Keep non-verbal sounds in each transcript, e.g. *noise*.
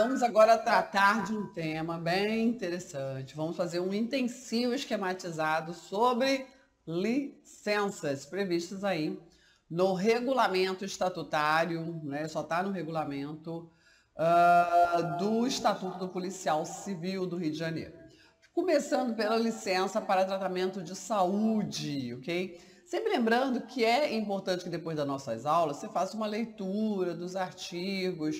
vamos agora tratar de um tema bem interessante. Vamos fazer um intensivo esquematizado sobre licenças previstas aí no regulamento estatutário, né? Só está no regulamento uh, do Estatuto do Policial Civil do Rio de Janeiro. Começando pela licença para tratamento de saúde, ok? Sempre lembrando que é importante que depois das nossas aulas você faça uma leitura dos artigos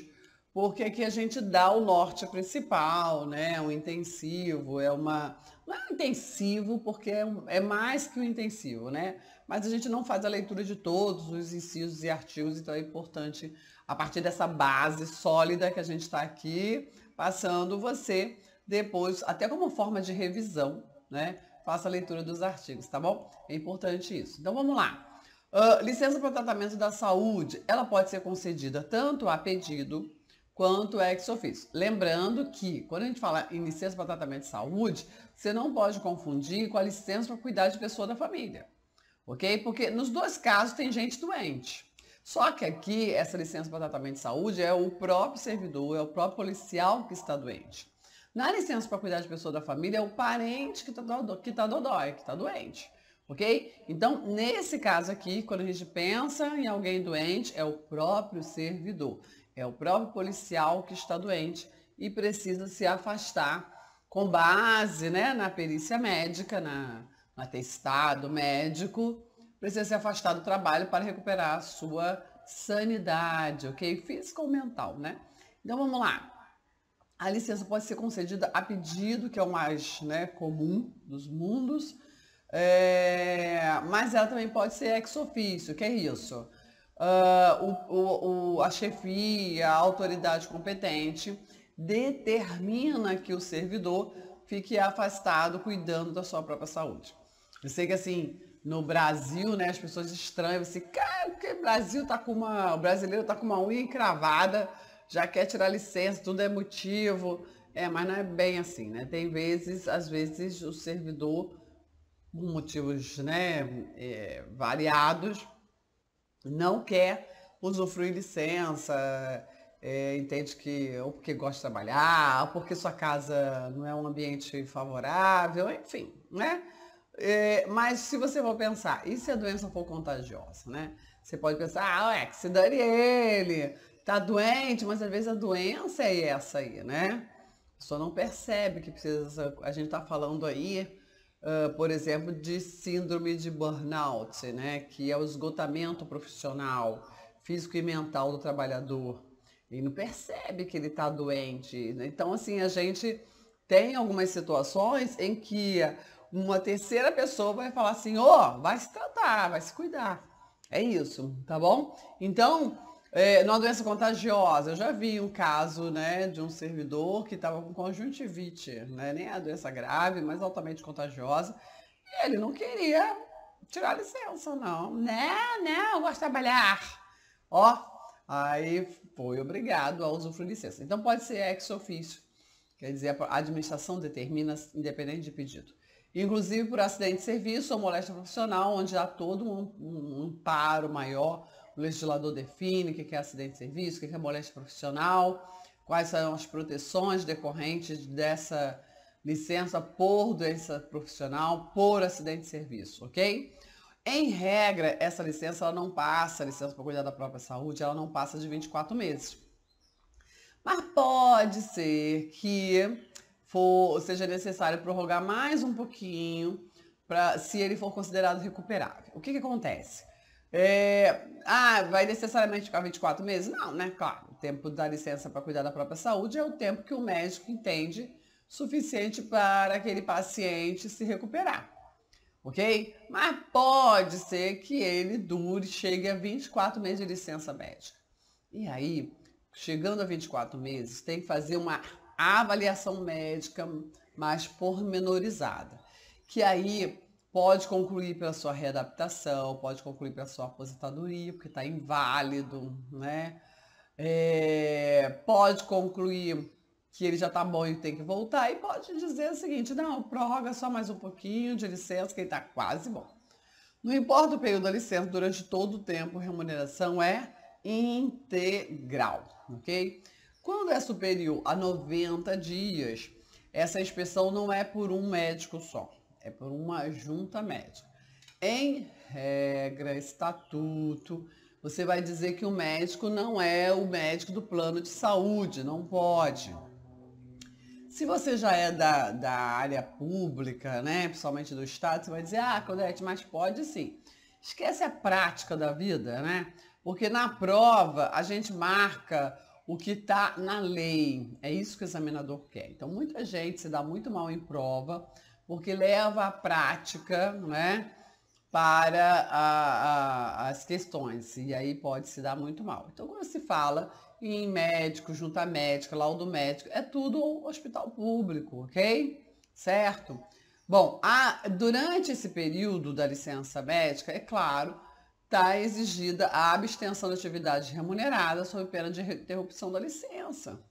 porque aqui a gente dá o norte principal, né? O intensivo, é uma. Não é um intensivo, porque é, um... é mais que o um intensivo, né? Mas a gente não faz a leitura de todos os incisos e artigos, então é importante, a partir dessa base sólida que a gente está aqui passando, você depois, até como forma de revisão, né? Faça a leitura dos artigos, tá bom? É importante isso. Então vamos lá. Uh, licença para tratamento da saúde, ela pode ser concedida tanto a pedido quanto é ex ofício. Lembrando que, quando a gente fala em licença para tratamento de saúde, você não pode confundir com a licença para cuidar de pessoa da família, ok? Porque nos dois casos tem gente doente. Só que aqui, essa licença para tratamento de saúde é o próprio servidor, é o próprio policial que está doente. Na licença para cuidar de pessoa da família, é o parente que está do, tá dodói, que está doente. Ok? Então, nesse caso aqui, quando a gente pensa em alguém doente, é o próprio servidor. É o próprio policial que está doente e precisa se afastar com base né, na perícia médica, na, no atestado médico, precisa se afastar do trabalho para recuperar a sua sanidade, ok? Física ou mental, né? Então vamos lá. A licença pode ser concedida a pedido, que é o mais né, comum dos mundos, é, mas ela também pode ser ex ofício, que é isso uh, o, o, a chefia, a autoridade competente, determina que o servidor fique afastado cuidando da sua própria saúde. Eu sei que assim, no Brasil, né, as pessoas estranham assim, cara, que o Brasil tá com uma. O brasileiro tá com uma unha encravada, já quer tirar licença, tudo é motivo. É, mas não é bem assim, né? Tem vezes, às vezes, o servidor, por motivos né, é, variados, não quer usufruir licença, é, entende que ou porque gosta de trabalhar, ou porque sua casa não é um ambiente favorável, enfim, né? É, mas se você for pensar, e se a doença for contagiosa, né? Você pode pensar, ah, é que se dane ele, tá doente, mas às vezes a doença é essa aí, né? A pessoa não percebe que precisa, a gente tá falando aí uh, por exemplo, de síndrome de burnout, né, que é o esgotamento profissional, físico e mental do trabalhador. Ele não percebe que ele está doente. Né? Então, assim, a gente tem algumas situações em que uma terceira pessoa vai falar assim, ó, oh, vai se tratar, vai se cuidar. É isso, tá bom? Então, é, numa doença contagiosa, eu já vi um caso né, de um servidor que estava com conjuntivite, né, nem é a doença grave, mas altamente contagiosa. E ele não queria tirar licença, não. Né, né, eu gosto de trabalhar. Ó, aí foi obrigado a usufruir licença. Então pode ser ex officio, quer dizer, a administração determina independente de pedido. Inclusive por acidente de serviço ou moléstia profissional, onde há todo um, um, um maior o legislador define o que é acidente de serviço, o que é moléstia profissional, quais são as proteções decorrentes dessa licença por doença profissional, por acidente de serviço, ok? Em regra, essa licença ela não passa, a licença para cuidar da própria saúde, ela não passa de 24 meses. Mas pode ser que for, seja necessário prorrogar mais um pouquinho para se ele for considerado recuperável. O que, que acontece? É, ah, vai necessariamente ficar 24 meses? Não, né? Claro, o tempo da licença para cuidar da própria saúde é o tempo que o médico entende suficiente para aquele paciente se recuperar, ok? Mas pode ser que ele dure, chegue a 24 meses de licença médica. E aí, chegando a 24 meses, tem que fazer uma avaliação médica mais pormenorizada, que aí pode concluir pela sua readaptação, pode concluir pela sua aposentadoria, porque está inválido, né? É, pode concluir que ele já está bom e tem que voltar, e pode dizer o seguinte, não, prorroga só mais um pouquinho de licença, que ele está quase bom. Não importa o período da licença, durante todo o tempo, remuneração é integral, ok? Quando é superior a 90 dias, essa inspeção não é por um médico só, é por uma junta médica. Em regra, estatuto, você vai dizer que o médico não é o médico do plano de saúde, não pode. Se você já é da, da área pública, né, principalmente do Estado, você vai dizer, ah, Claudete, mas pode sim. Esquece a prática da vida, né? Porque na prova a gente marca o que está na lei. É isso que o examinador quer. Então, muita gente se dá muito mal em prova porque leva a prática né, para a, a, as questões, e aí pode se dar muito mal. Então, quando se fala em médico, junta médica, laudo médico, é tudo hospital público, ok? Certo? Bom, a, durante esse período da licença médica, é claro, está exigida a abstenção da atividade remunerada sob pena de interrupção da licença,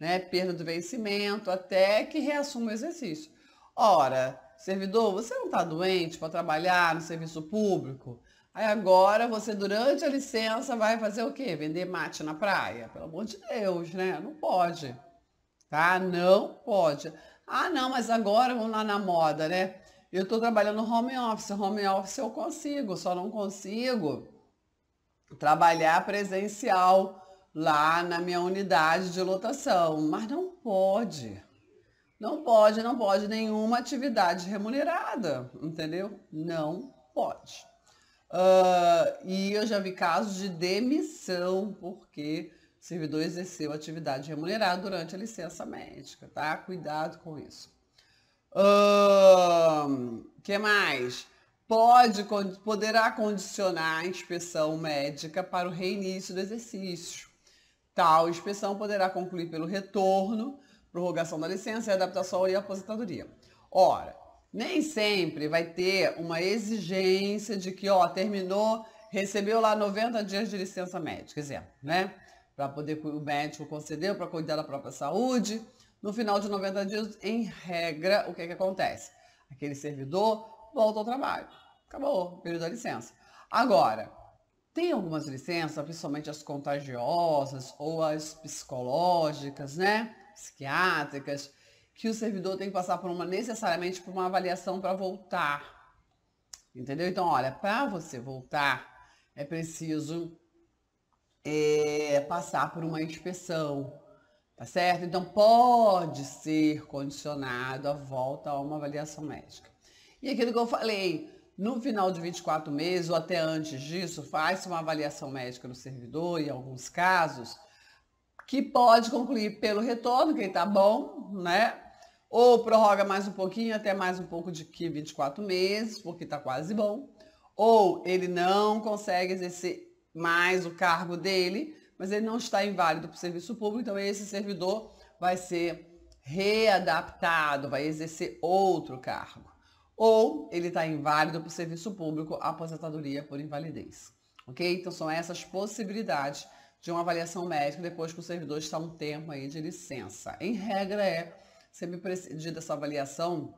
né? perda do vencimento, até que reassuma o exercício. Ora, servidor, você não está doente para trabalhar no serviço público? Aí agora você, durante a licença, vai fazer o quê? Vender mate na praia? Pelo amor de Deus, né? Não pode. Tá? Não pode. Ah, não, mas agora vamos lá na moda, né? Eu estou trabalhando home office. Home office eu consigo, só não consigo trabalhar presencial lá na minha unidade de lotação. Mas não pode. Não pode, não pode nenhuma atividade remunerada, entendeu? Não pode. Uh, e eu já vi casos de demissão porque o servidor exerceu atividade remunerada durante a licença médica, tá? Cuidado com isso. Uh, que mais? Pode, poderá condicionar a inspeção médica para o reinício do exercício. Tal inspeção poderá concluir pelo retorno prorrogação da licença, adaptação e aposentadoria. Ora, nem sempre vai ter uma exigência de que, ó, terminou, recebeu lá 90 dias de licença médica, exemplo, né? Para poder o médico conceder, para cuidar da própria saúde. No final de 90 dias, em regra, o que, é que acontece? Aquele servidor volta ao trabalho. Acabou o período da licença. Agora, tem algumas licenças, principalmente as contagiosas ou as psicológicas, né? psiquiátricas, que o servidor tem que passar por uma necessariamente por uma avaliação para voltar. Entendeu? Então, olha, para você voltar é preciso é, passar por uma inspeção, tá certo? Então pode ser condicionado a volta a uma avaliação médica. E aquilo que eu falei, no final de 24 meses ou até antes disso, faz-se uma avaliação médica no servidor, em alguns casos, que pode concluir pelo retorno, que está bom, né? Ou prorroga mais um pouquinho, até mais um pouco de que 24 meses, porque está quase bom. Ou ele não consegue exercer mais o cargo dele, mas ele não está inválido para o serviço público, então esse servidor vai ser readaptado, vai exercer outro cargo. Ou ele está inválido para o serviço público, aposentadoria por invalidez. Ok? Então são essas possibilidades de uma avaliação médica depois que o servidor está um tempo aí de licença. Em regra é sempre precedida essa avaliação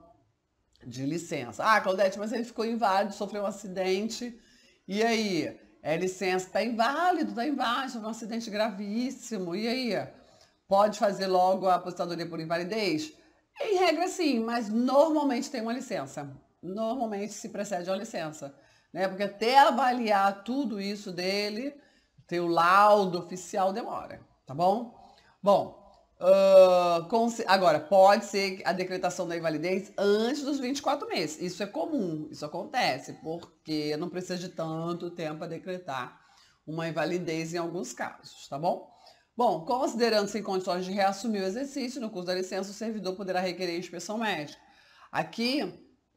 de licença. Ah, Claudete, mas ele ficou inválido, sofreu um acidente. E aí? É licença, está inválido, está inválido, sofreu um acidente gravíssimo. E aí? Pode fazer logo a aposentadoria por invalidez? Em regra, sim, mas normalmente tem uma licença. Normalmente se precede uma licença. Né? Porque até avaliar tudo isso dele, ter o laudo oficial demora, tá bom? Bom, uh, agora, pode ser a decretação da invalidez antes dos 24 meses. Isso é comum, isso acontece, porque não precisa de tanto tempo para decretar uma invalidez em alguns casos, tá bom? Bom, considerando-se em condições de reassumir o exercício, no curso da licença, o servidor poderá requerer inspeção médica. Aqui,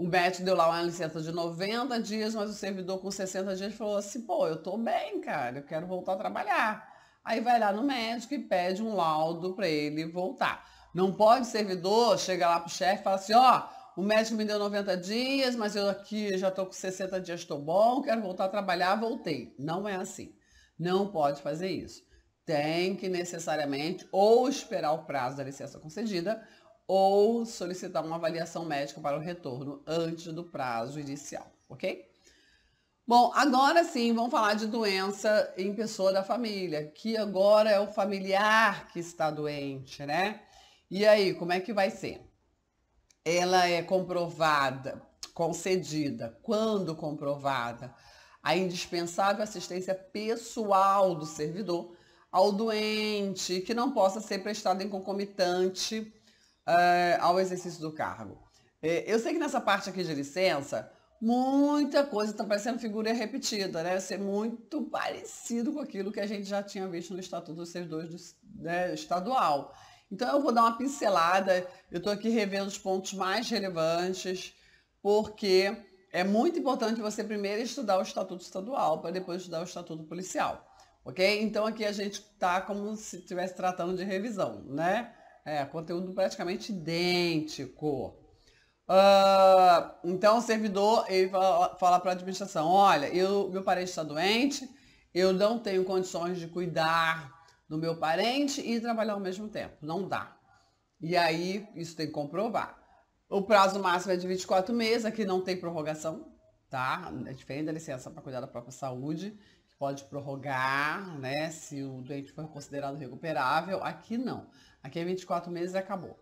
o médico deu lá uma licença de 90 dias, mas o servidor com 60 dias falou assim, pô, eu tô bem, cara, eu quero voltar a trabalhar. Aí vai lá no médico e pede um laudo para ele voltar. Não pode servidor chegar lá pro chefe e falar assim, ó, oh, o médico me deu 90 dias, mas eu aqui já tô com 60 dias, tô bom, quero voltar a trabalhar, voltei. Não é assim. Não pode fazer isso. Tem que necessariamente ou esperar o prazo da licença concedida ou solicitar uma avaliação médica para o retorno antes do prazo inicial, ok? Bom, agora sim, vamos falar de doença em pessoa da família, que agora é o familiar que está doente, né? E aí, como é que vai ser? Ela é comprovada, concedida, quando comprovada, a indispensável assistência pessoal do servidor ao doente, que não possa ser prestada em concomitante uh, ao exercício do cargo. Eh, eu sei que nessa parte aqui de licença, muita coisa está parecendo figura repetida, né? Ser muito parecido com aquilo que a gente já tinha visto no Estatuto dos Servidores né, Estadual. Então eu vou dar uma pincelada, eu estou aqui revendo os pontos mais relevantes, porque é muito importante você primeiro estudar o Estatuto Estadual para depois estudar o Estatuto Policial. Ok? Então aqui a gente está como se estivesse tratando de revisão, né? É, conteúdo praticamente idêntico. Uh, então o servidor ele fala, fala para a administração, olha, eu, meu parente está doente, eu não tenho condições de cuidar do meu parente e trabalhar ao mesmo tempo. Não dá. E aí, isso tem que comprovar. O prazo máximo é de 24 meses, aqui não tem prorrogação, tá? É diferente da licença para cuidar da própria saúde, que pode prorrogar, né? Se o doente for considerado recuperável, aqui não. Aqui é 24 meses e acabou.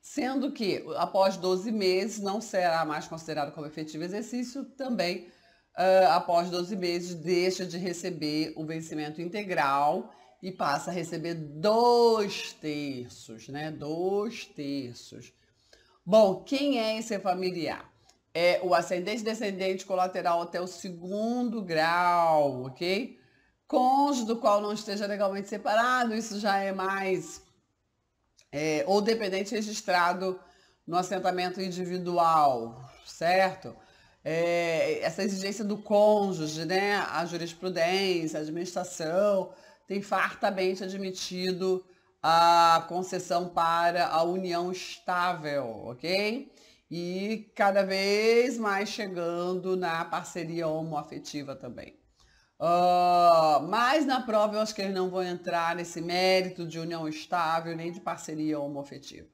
Sendo que, após 12 meses, não será mais considerado como efetivo exercício, também uh, após 12 meses deixa de receber o vencimento integral e passa a receber dois terços, né? Dois terços. Bom, quem é esse familiar? É o ascendente descendente colateral até o segundo grau, ok? Cônjuge do qual não esteja legalmente separado, isso já é mais é, ou dependente registrado no assentamento individual, certo? É, essa exigência do cônjuge, né? A jurisprudência, a administração tem fartamente admitido a concessão para a união estável, ok? E cada vez mais chegando na parceria homoafetiva também. Uh, mas na prova eu acho que eles não vão entrar nesse mérito de união estável nem de parceria homoafetiva.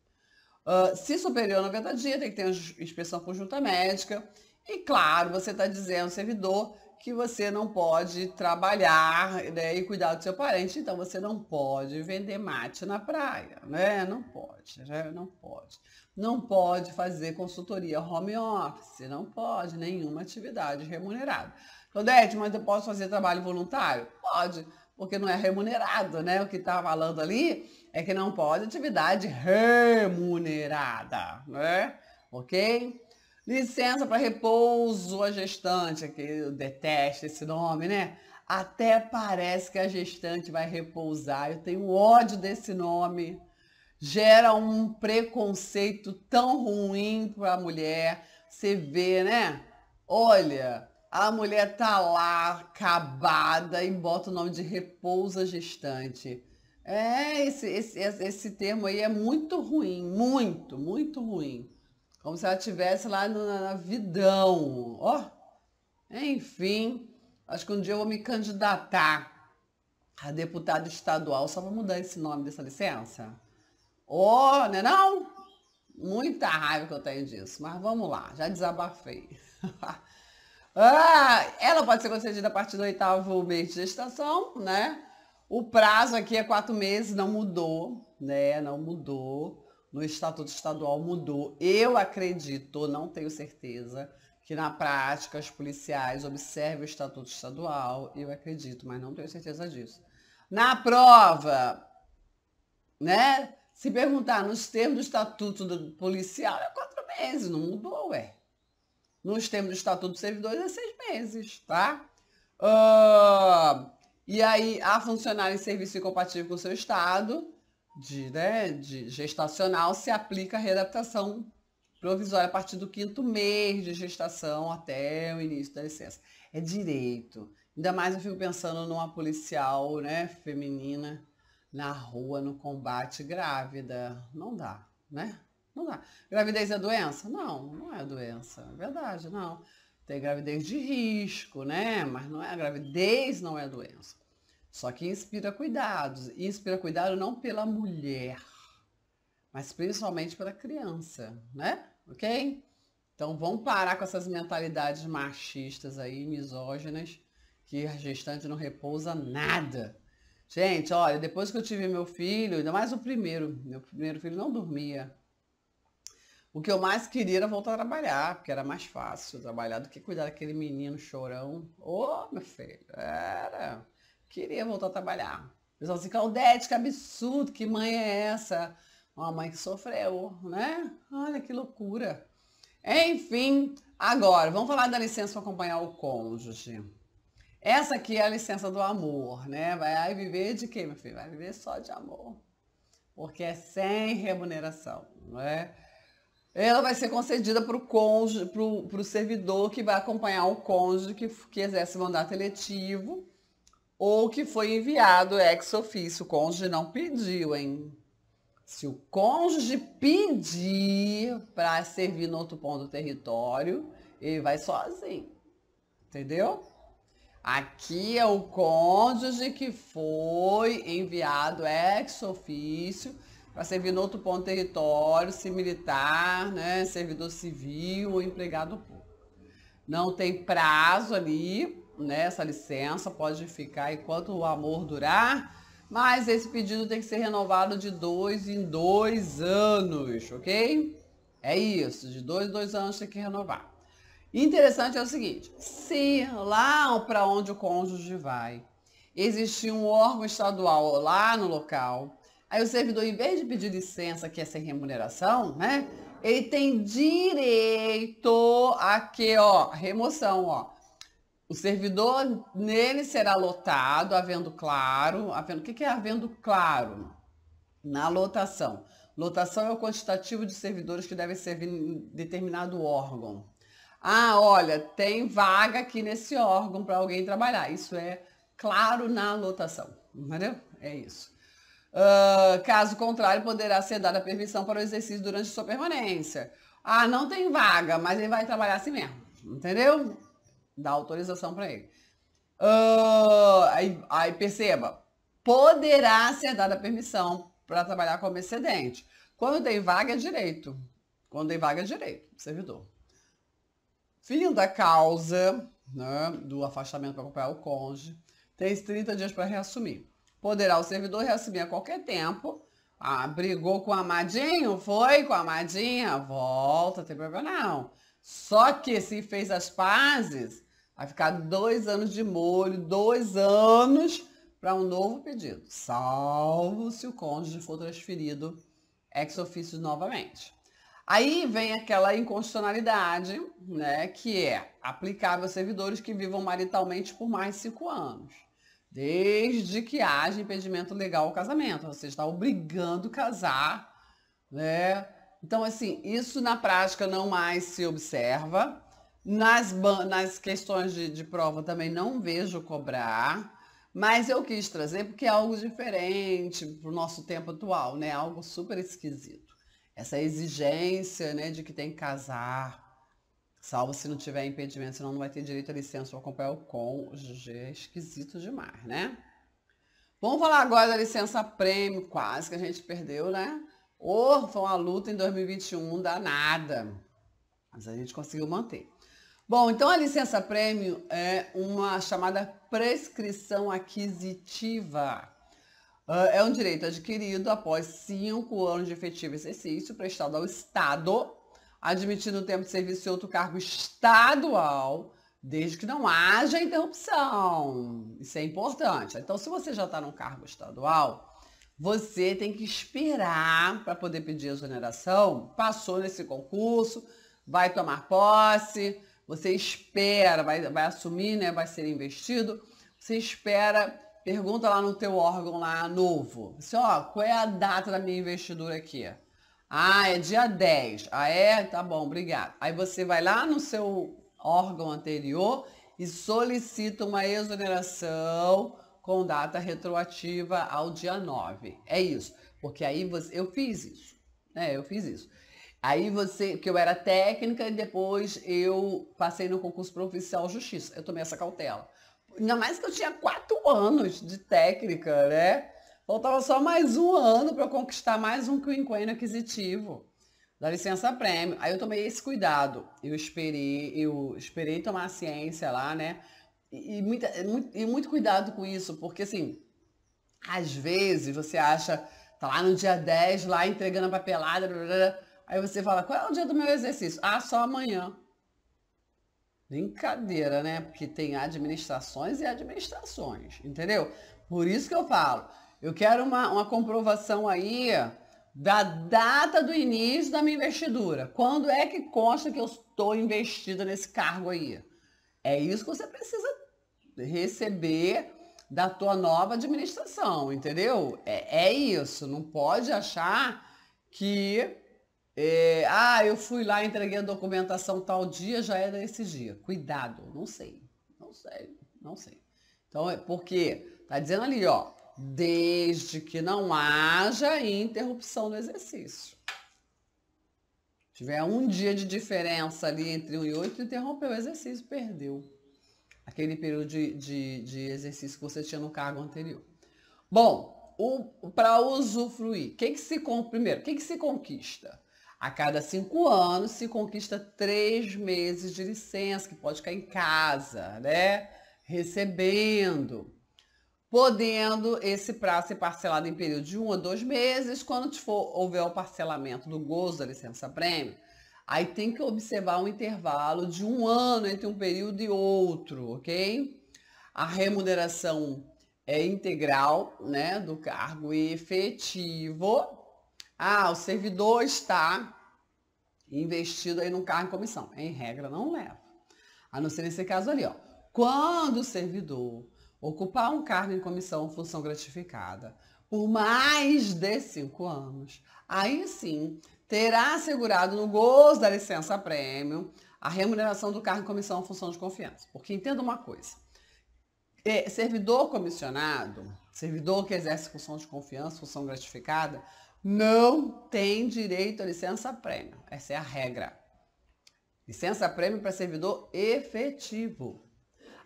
Uh, se superior a 90 dias, tem que ter inspeção conjunta médica. E claro, você está dizendo, servidor, que você não pode trabalhar né, e cuidar do seu parente, então você não pode vender mate na praia, né? Não pode, né? não pode. Não pode fazer consultoria home office, não pode, nenhuma atividade remunerada. Claudete, mas eu posso fazer trabalho voluntário? Pode, porque não é remunerado, né? O que está falando ali é que não pode atividade remunerada, né? Ok? Licença para repouso a gestante, que eu detesto esse nome, né? Até parece que a gestante vai repousar. Eu tenho ódio desse nome. Gera um preconceito tão ruim para a mulher. Você vê, né? Olha, a mulher tá lá, acabada, e bota o nome de repousa gestante. É, esse, esse, esse termo aí é muito ruim, muito, muito ruim. Como se ela estivesse lá na, na vidão. Ó, oh. enfim, acho que um dia eu vou me candidatar a deputada estadual, só para mudar esse nome dessa licença. Ó, oh, né não? Muita raiva que eu tenho disso, mas vamos lá, já desabafei. *laughs* Ah, ela pode ser concedida a partir do oitavo mês de gestação, né? O prazo aqui é quatro meses, não mudou, né? Não mudou. No Estatuto Estadual mudou. Eu acredito, não tenho certeza, que na prática os policiais observem o Estatuto Estadual. Eu acredito, mas não tenho certeza disso. Na prova, né? Se perguntar nos termos do Estatuto do Policial, é quatro meses, não mudou, ué nos termos do Estatuto dos Servidores, é seis meses, tá? Uh, e aí, a funcionária em serviço incompatível com o seu Estado, de, né, de gestacional, se aplica a readaptação provisória a partir do quinto mês de gestação até o início da licença. É direito. Ainda mais eu fico pensando numa policial né, feminina na rua, no combate, grávida. Não dá, né? Não dá. Gravidez é doença? Não, não é doença. É verdade, não. Tem gravidez de risco, né? Mas não é, a gravidez não é doença. Só que inspira cuidados. E inspira cuidado não pela mulher, mas principalmente pela criança, né? Ok? Então vamos parar com essas mentalidades machistas aí, misóginas, que a gestante não repousa nada. Gente, olha, depois que eu tive meu filho, ainda mais o primeiro, meu primeiro filho não dormia o que eu mais queria era voltar a trabalhar, porque era mais fácil trabalhar do que cuidar daquele menino chorão. Ô, oh, meu filho, era. Queria voltar a trabalhar. pessoal assim, Claudete, que absurdo, que mãe é essa? Uma mãe que sofreu, né? Olha que loucura. Enfim, agora, vamos falar da licença para acompanhar o cônjuge. Essa aqui é a licença do amor, né? Vai viver de quê, meu filho? Vai viver só de amor. Porque é sem remuneração, não é? Ela vai ser concedida para o cônjuge, para o servidor que vai acompanhar o cônjuge que, que exerce mandato eletivo ou que foi enviado ex ofício. O cônjuge não pediu, hein? Se o cônjuge pedir para servir no outro ponto do território, ele vai sozinho. Entendeu? Aqui é o cônjuge que foi enviado ex ofício para servir no outro ponto do território, se militar, né, servidor civil ou empregado público. Não tem prazo ali, né, essa licença pode ficar enquanto o amor durar, mas esse pedido tem que ser renovado de dois em dois anos, ok? É isso, de dois em dois anos tem que renovar. Interessante é o seguinte, se lá para onde o cônjuge vai existir um órgão estadual lá no local Aí o servidor, em vez de pedir licença, que é sem remuneração, né? Ele tem direito a que, ó, remoção, ó. O servidor nele será lotado, havendo claro, havendo, o que, que é havendo claro? Na lotação. Lotação é o quantitativo de servidores que devem servir em determinado órgão. Ah, olha, tem vaga aqui nesse órgão para alguém trabalhar. Isso é claro na lotação, entendeu? É isso. Uh, caso contrário, poderá ser dada permissão para o exercício durante sua permanência. Ah, não tem vaga, mas ele vai trabalhar assim mesmo. Entendeu? Dá autorização para ele. Uh, aí, aí perceba, poderá ser dada permissão para trabalhar como excedente. Quando tem vaga, é direito. Quando tem vaga, é direito, servidor. Fim da causa né, do afastamento para acompanhar o cônjuge, tem 30 dias para reassumir. Poderá o servidor reassumir a qualquer tempo. Ah, brigou com o amadinho? Foi com a amadinha? Volta, tem problema não. Só que se fez as pazes, vai ficar dois anos de molho, dois anos para um novo pedido, salvo se o cônjuge for transferido ex officio novamente. Aí vem aquela inconstitucionalidade, né, que é aplicável a servidores que vivam maritalmente por mais cinco anos. Desde que haja impedimento legal ao casamento. Você está obrigando casar, né? Então, assim, isso na prática não mais se observa. Nas, nas questões de, de prova também não vejo cobrar, mas eu quis trazer porque é algo diferente para o nosso tempo atual, né? Algo super esquisito. Essa exigência né, de que tem que casar Salvo se não tiver impedimento, senão não vai ter direito a licença ou acompanhar o cônjuge. É esquisito demais, né? Vamos falar agora da licença prêmio, quase que a gente perdeu, né? Ou oh, foi uma luta em 2021 danada. Mas a gente conseguiu manter. Bom, então a licença prêmio é uma chamada prescrição aquisitiva. Ah, é um direito adquirido após cinco anos de efetivo exercício prestado ao Estado admitido no tempo de serviço em outro cargo estadual, desde que não haja interrupção. Isso é importante. Então, se você já está num cargo estadual, você tem que esperar para poder pedir exoneração. Passou nesse concurso, vai tomar posse, você espera, vai, vai assumir, né, vai ser investido, você espera, pergunta lá no teu órgão lá novo. Você assim, ó, qual é a data da minha investidura aqui? Ah, é dia 10. Ah, é? Tá bom, obrigado. Aí você vai lá no seu órgão anterior e solicita uma exoneração com data retroativa ao dia 9. É isso. Porque aí você. Eu fiz isso. É, eu fiz isso. Aí você, porque eu era técnica e depois eu passei no concurso para oficial justiça. Eu tomei essa cautela. Ainda mais que eu tinha quatro anos de técnica, né? Faltava só mais um ano para eu conquistar mais um quinquênio aquisitivo da licença prêmio. Aí eu tomei esse cuidado. Eu esperei, eu esperei tomar a ciência lá, né? E, e, muita, é muito, e muito cuidado com isso, porque assim, às vezes você acha, tá lá no dia 10, lá entregando a papelada, blá, blá, blá, aí você fala, qual é o dia do meu exercício? Ah, só amanhã. Brincadeira, né? Porque tem administrações e administrações, entendeu? Por isso que eu falo, eu quero uma, uma comprovação aí da data do início da minha investidura. Quando é que consta que eu estou investida nesse cargo aí? É isso que você precisa receber da tua nova administração, entendeu? É, é isso. Não pode achar que é, ah, eu fui lá, entreguei a documentação tal dia, já era é esse dia. Cuidado, não sei. Não sei, não sei. Então, é porque tá dizendo ali, ó, desde que não haja interrupção no exercício. Se tiver um dia de diferença ali entre 1 e 8, interrompeu o exercício, perdeu aquele período de, de, de exercício que você tinha no cargo anterior. Bom, para usufruir, o que, que se primeiro, o que, que se conquista? A cada cinco anos se conquista três meses de licença, que pode ficar em casa, né? Recebendo podendo esse prazo ser parcelado em período de um a dois meses, quando for, houver o parcelamento do gozo da licença-prêmio, aí tem que observar um intervalo de um ano entre um período e outro, ok? A remuneração é integral, né, do cargo efetivo. Ah, o servidor está investido aí no cargo em comissão. Em regra, não leva. A não ser nesse caso ali, ó. Quando o servidor ocupar um cargo em comissão ou função gratificada por mais de cinco anos, aí sim terá assegurado no gozo da licença prêmio a remuneração do cargo em comissão ou função de confiança. Porque entenda uma coisa, é, servidor comissionado, servidor que exerce função de confiança, função gratificada, não tem direito à licença prêmio. Essa é a regra. Licença prêmio para servidor efetivo.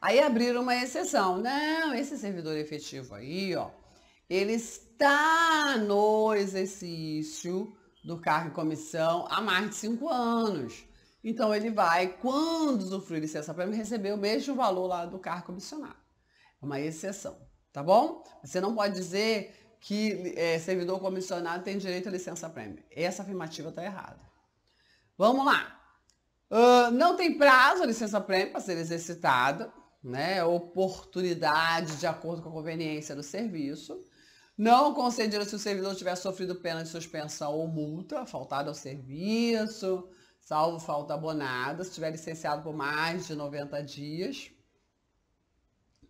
Aí abriram uma exceção. Não, esse servidor efetivo aí, ó, ele está no exercício do cargo e comissão há mais de cinco anos. Então ele vai, quando usufruir licença prêmio, receber o mesmo valor lá do cargo comissionado. É uma exceção, tá bom? Você não pode dizer que é, servidor comissionado tem direito à licença prêmio. Essa afirmativa está errada. Vamos lá. Uh, não tem prazo a licença prêmio para ser exercitada né, oportunidade de acordo com a conveniência do serviço. Não concedida se o servidor tiver sofrido pena de suspensão ou multa, faltado ao serviço, salvo falta abonada, se tiver licenciado por mais de 90 dias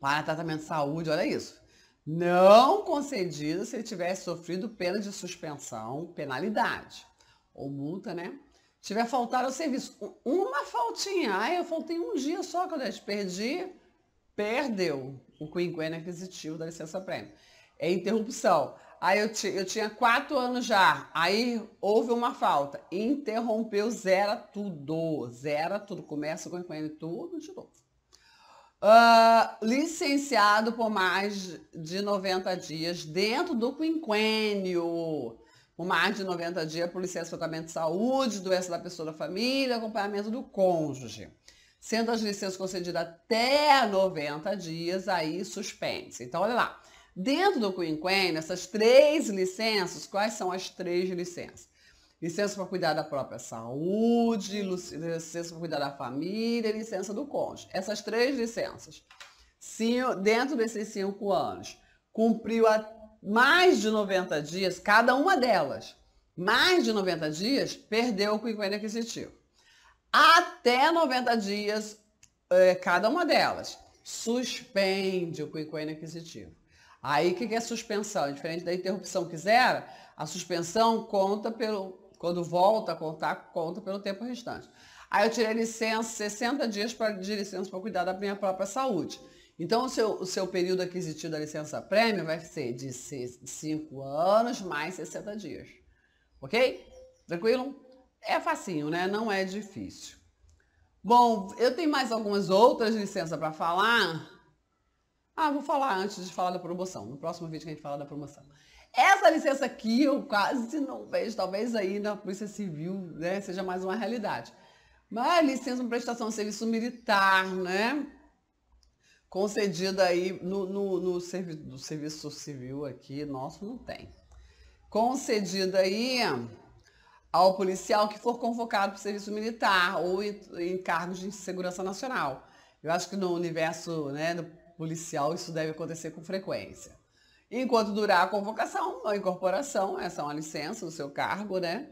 para tratamento de saúde, olha isso. Não concedida se ele tiver sofrido pena de suspensão, penalidade ou multa, né? Tiver faltado ao serviço. Uma faltinha, ai, eu faltei um dia só que eu perdi perdeu o quinquênio aquisitivo da licença-prêmio. É interrupção. Aí eu, eu tinha quatro anos já, aí houve uma falta. Interrompeu, zera tudo. Zera tudo. Começa o quinquênio tudo de novo. Uh, licenciado por mais de 90 dias dentro do quinquênio. Por mais de 90 dias por licença tratamento de saúde, doença da pessoa da família, acompanhamento do cônjuge. Sendo as licenças concedidas até 90 dias, aí suspende-se. Então, olha lá. Dentro do quinquênio, essas três licenças, quais são as três licenças? Licença para cuidar da própria saúde, licença para cuidar da família e licença do cônjuge. Essas três licenças, dentro desses cinco anos, cumpriu mais de 90 dias, cada uma delas, mais de 90 dias, perdeu o quinquênio aquisitivo até 90 dias é, cada uma delas. Suspende o quinquênio aquisitivo. Aí o que, que é suspensão? Diferente da interrupção que zera, a suspensão conta pelo. Quando volta a contar, conta pelo tempo restante. Aí eu tirei licença, 60 dias para de licença para cuidar da minha própria saúde. Então, o seu, o seu período aquisitivo da licença prêmio vai ser de 5 anos mais 60 dias. Ok? Tranquilo? É facinho, né? Não é difícil. Bom, eu tenho mais algumas outras licenças para falar. Ah, vou falar antes de falar da promoção. No próximo vídeo que a gente fala da promoção. Essa licença aqui eu quase não vejo, talvez aí na Polícia Civil né, seja mais uma realidade. Mas licença para prestação de serviço militar, né? Concedida aí no, no, no, servi no serviço civil aqui, nosso não tem. Concedida aí ao policial que for convocado para o serviço militar ou em, em cargos de segurança nacional. Eu acho que no universo né, do policial isso deve acontecer com frequência. Enquanto durar a convocação, a incorporação, essa é uma licença do seu cargo, né?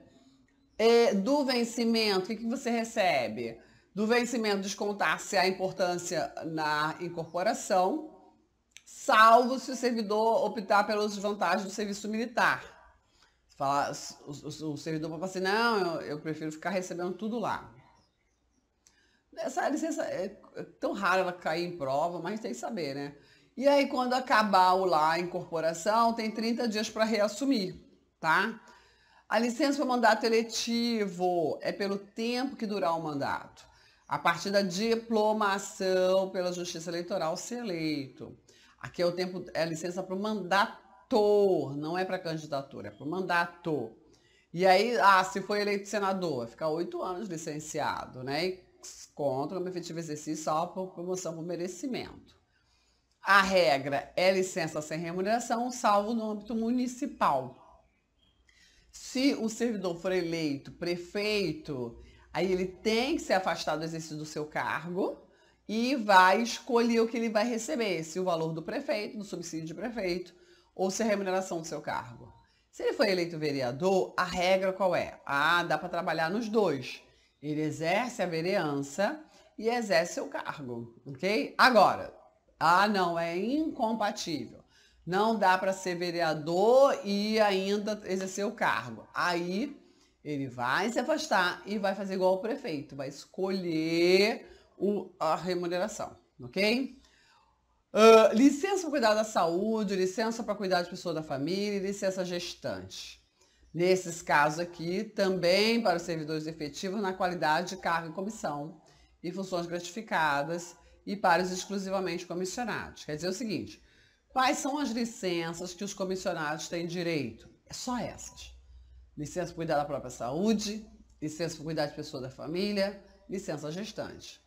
E do vencimento, o que, que você recebe? Do vencimento, descontar-se a importância na incorporação, salvo se o servidor optar pelas vantagens do serviço militar falar, o, o, o servidor pode falar assim, não, eu, eu, prefiro ficar recebendo tudo lá. Essa licença é, é tão rara ela cair em prova, mas tem que saber, né? E aí, quando acabar o lá a incorporação, tem 30 dias para reassumir, tá? A licença para mandato eletivo é pelo tempo que durar o mandato. A partir da diplomação pela Justiça Eleitoral, ser eleito. Aqui é o tempo, é a licença para o mandato mandato, não é para candidatura, é para mandato. E aí, ah, se foi eleito senador, fica oito anos licenciado, né? E contra o efetivo exercício só por promoção por merecimento. A regra é licença sem remuneração, salvo no âmbito municipal. Se o servidor for eleito prefeito, aí ele tem que se afastar do exercício do seu cargo e vai escolher o que ele vai receber, se o valor do prefeito, do subsídio de prefeito, ou se a remuneração do seu cargo. Se ele foi eleito vereador, a regra qual é? Ah, dá para trabalhar nos dois. Ele exerce a vereança e exerce seu cargo, ok? Agora, ah, não, é incompatível. Não dá para ser vereador e ainda exercer o cargo. Aí ele vai se afastar e vai fazer igual o prefeito, vai escolher o, a remuneração, ok? Uh, licença para cuidar da saúde, licença para cuidar de pessoa da família, licença gestante. Nesses casos aqui, também para os servidores efetivos na qualidade de cargo e comissão e funções gratificadas e para os exclusivamente comissionados. Quer dizer o seguinte, quais são as licenças que os comissionados têm direito? É só essas. Licença para cuidar da própria saúde, licença para cuidar de pessoa da família, licença gestante.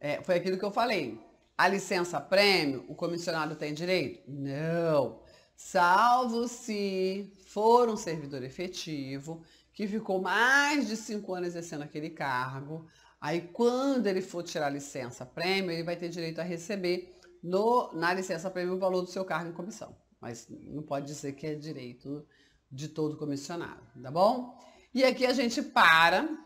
É, foi aquilo que eu falei. A licença prêmio, o comissionado tem direito? Não. Salvo se for um servidor efetivo que ficou mais de cinco anos exercendo aquele cargo. Aí quando ele for tirar a licença prêmio, ele vai ter direito a receber no, na licença prêmio o valor do seu cargo em comissão. Mas não pode dizer que é direito de todo comissionado, tá bom? E aqui a gente para.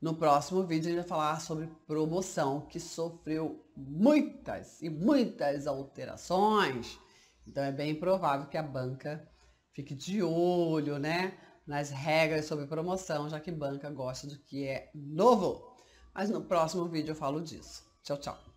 No próximo vídeo a gente vai falar sobre promoção, que sofreu muitas e muitas alterações. Então é bem provável que a banca fique de olho, né, nas regras sobre promoção, já que banca gosta do que é novo. Mas no próximo vídeo eu falo disso. Tchau, tchau.